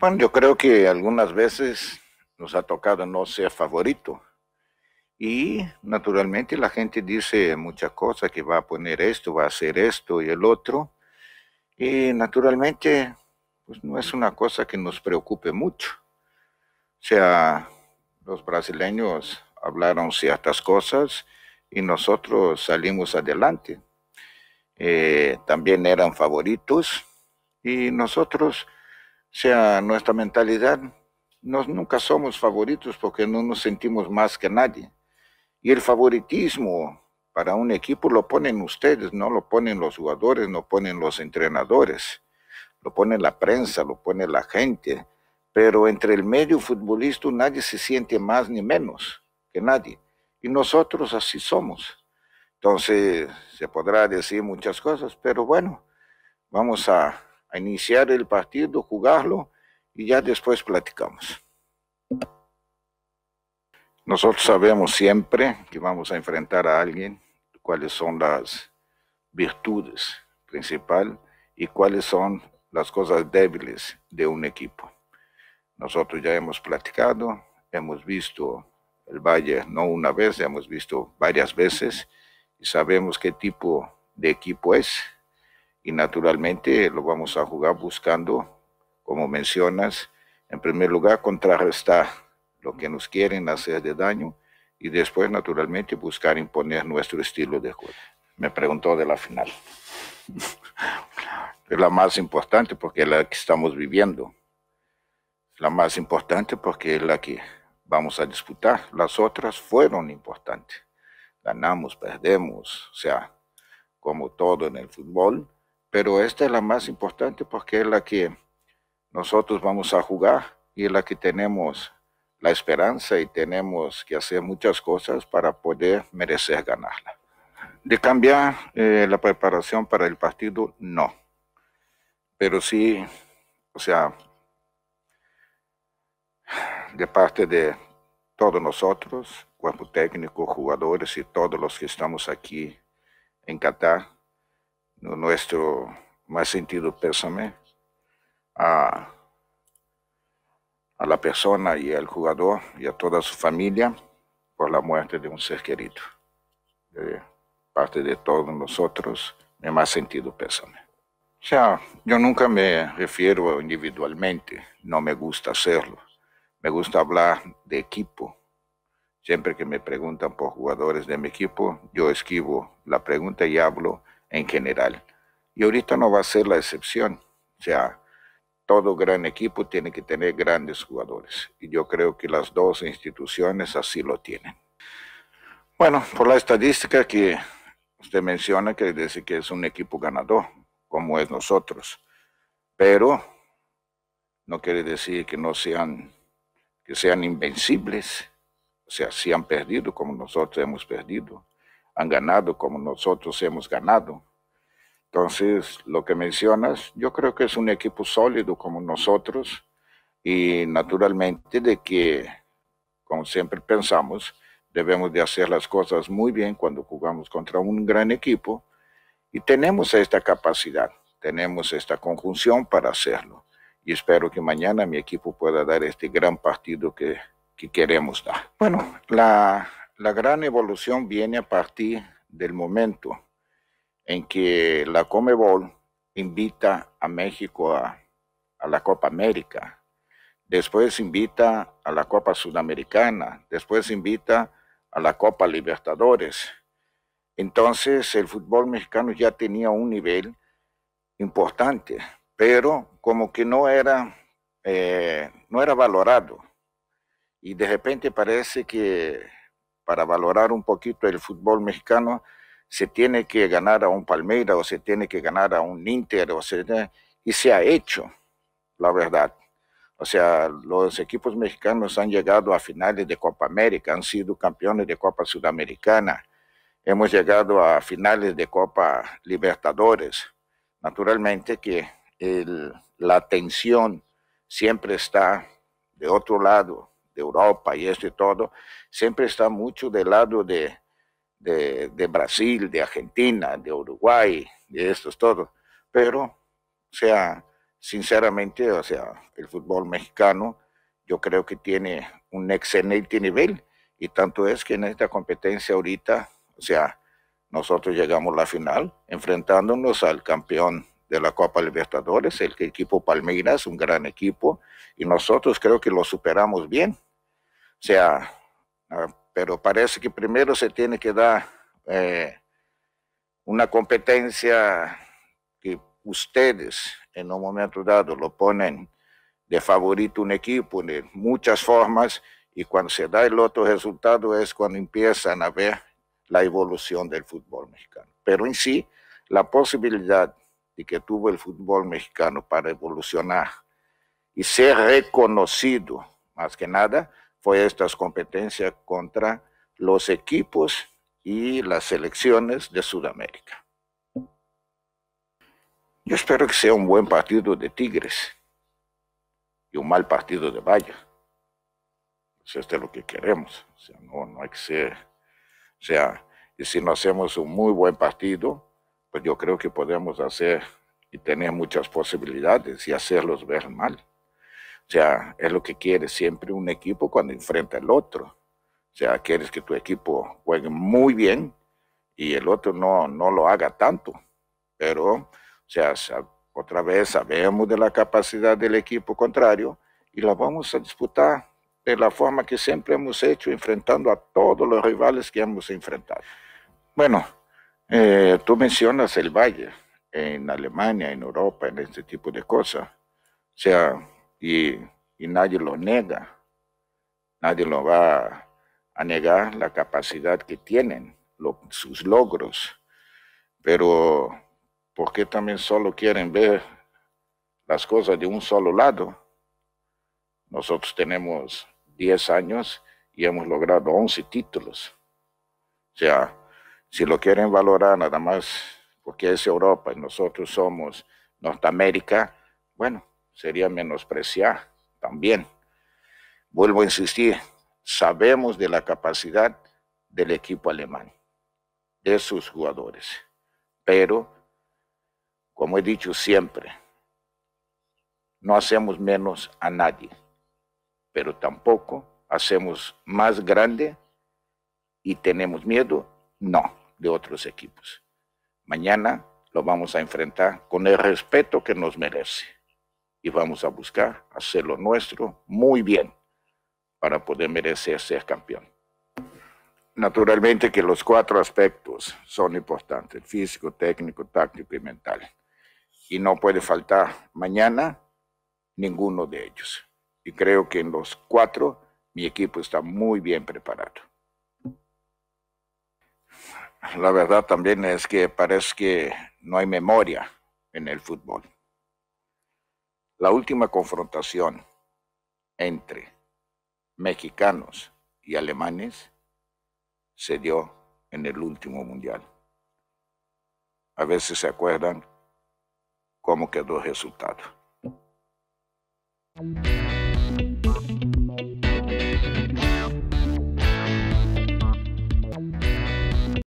Bueno, yo creo que algunas veces nos ha tocado no ser favorito. Y naturalmente la gente dice muchas cosas, que va a poner esto, va a hacer esto y el otro. Y naturalmente, pues no es una cosa que nos preocupe mucho. O sea, los brasileños hablaron ciertas cosas y nosotros salimos adelante. Eh, también eran favoritos y nosotros sea nuestra mentalidad, nos nunca somos favoritos porque no nos sentimos más que nadie. Y el favoritismo para un equipo lo ponen ustedes, no lo ponen los jugadores, no ponen los entrenadores, lo pone la prensa, lo pone la gente. Pero entre el medio futbolista nadie se siente más ni menos que nadie. Y nosotros así somos. Entonces se podrá decir muchas cosas, pero bueno, vamos a a iniciar el partido, jugarlo y ya después platicamos. Nosotros sabemos siempre que vamos a enfrentar a alguien, cuáles son las virtudes principal y cuáles son las cosas débiles de un equipo. Nosotros ya hemos platicado, hemos visto el Valle no una vez, hemos visto varias veces y sabemos qué tipo de equipo es y naturalmente lo vamos a jugar buscando, como mencionas, en primer lugar contrarrestar lo que nos quieren hacer de daño y después naturalmente buscar imponer nuestro estilo de juego. Me preguntó de la final. es la más importante porque es la que estamos viviendo. Es la más importante porque es la que vamos a disputar. Las otras fueron importantes. Ganamos, perdemos, o sea, como todo en el fútbol, pero esta es la más importante porque es la que nosotros vamos a jugar y es la que tenemos la esperanza y tenemos que hacer muchas cosas para poder merecer ganarla. De cambiar eh, la preparación para el partido, no. Pero sí, o sea, de parte de todos nosotros, cuerpo técnico, jugadores y todos los que estamos aquí en Qatar, nuestro más sentido pésame a, a la persona y al jugador y a toda su familia por la muerte de un ser querido. De parte de todos nosotros, mi más sentido pésame. Ya, yo nunca me refiero individualmente, no me gusta hacerlo. Me gusta hablar de equipo. Siempre que me preguntan por jugadores de mi equipo, yo esquivo la pregunta y hablo en general. Y ahorita no va a ser la excepción. O sea, todo gran equipo tiene que tener grandes jugadores. Y yo creo que las dos instituciones así lo tienen. Bueno, por la estadística que usted menciona, que dice que es un equipo ganador, como es nosotros. Pero no quiere decir que no sean, que sean invencibles. O sea, si han perdido como nosotros hemos perdido han ganado como nosotros hemos ganado. Entonces, lo que mencionas, yo creo que es un equipo sólido como nosotros y naturalmente de que, como siempre pensamos, debemos de hacer las cosas muy bien cuando jugamos contra un gran equipo y tenemos esta capacidad, tenemos esta conjunción para hacerlo. Y espero que mañana mi equipo pueda dar este gran partido que, que queremos dar. Bueno, la, la gran evolución viene a partir del momento en que la Comebol invita a México a, la Copa América, después invita a la Copa Sudamericana, después invita a la Copa Libertadores. Entonces el fútbol mexicano ya tenía un nivel importante, pero como que no era, eh, no era valorado. Y de repente parece que para valorar un poquito el fútbol mexicano, se tiene que ganar a un Palmeiras, o se tiene que ganar a un Inter, o y se ha hecho, la verdad. O sea, los equipos mexicanos han llegado a finales de Copa América, han sido campeones de Copa Sudamericana, hemos llegado a finales de Copa Libertadores. Naturalmente que la atención siempre está de otro lado, Europa y esto y todo, siempre está mucho del lado de, de, de Brasil, de Argentina, de Uruguay, de estos todo, Pero, o sea, sinceramente, o sea, el fútbol mexicano yo creo que tiene un excelente nivel y tanto es que en esta competencia ahorita, o sea, nosotros llegamos a la final enfrentándonos al campeón de la Copa Libertadores, el equipo Palmeiras, un gran equipo, y nosotros creo que lo superamos bien. O sea, pero parece que primero se tiene que dar eh, una competencia que ustedes en un momento dado lo ponen de favorito un equipo de muchas formas y cuando se da el otro resultado es cuando empiezan a ver la evolución del fútbol mexicano. Pero en sí, la posibilidad de que tuvo el fútbol mexicano para evolucionar y ser reconocido, más que nada, estas competencias contra los equipos y las selecciones de Sudamérica. Yo espero que sea un buen partido de Tigres y un mal partido de Valle. Pues es lo que queremos. O no, no hay que ser. O sea, y si no hacemos un muy buen partido, pues yo creo que podemos hacer y tener muchas posibilidades y hacerlos ver mal. O sea, es lo que quiere siempre un equipo cuando enfrenta al otro. O sea, quieres que tu equipo juegue muy bien y el otro no, no lo haga tanto. Pero, o sea, otra vez sabemos de la capacidad del equipo contrario y la vamos a disputar de la forma que siempre hemos hecho, enfrentando a todos los rivales que hemos enfrentado. Bueno, eh, tú mencionas el Valle en Alemania, en Europa, en este tipo de cosas. O sea, y, nadie lo nega, nadie lo va a negar la capacidad que tienen, sus logros, pero ¿por qué también solo quieren ver las cosas de un solo lado? Nosotros tenemos 10 años y hemos logrado 11 títulos. O sea, si lo quieren valorar nada más porque es Europa y nosotros somos Norteamérica, bueno, sería menospreciar también. Vuelvo a insistir, sabemos de la capacidad del equipo alemán, de sus jugadores, pero, como he dicho siempre, no hacemos menos a nadie, pero tampoco hacemos más grande y tenemos miedo, no, de otros equipos. Mañana lo vamos a enfrentar con el respeto que nos merece y vamos a buscar hacer lo nuestro muy bien para poder merecer ser campeón. Naturalmente que los cuatro aspectos son importantes, físico, técnico, táctico y mental. Y no puede faltar mañana ninguno de ellos. Y creo que en los cuatro mi equipo está muy bien preparado. La verdad también es que parece que no hay memoria en el fútbol. La última confrontación entre mexicanos y alemanes se dio en el último mundial. A veces se acuerdan cómo quedó el resultado.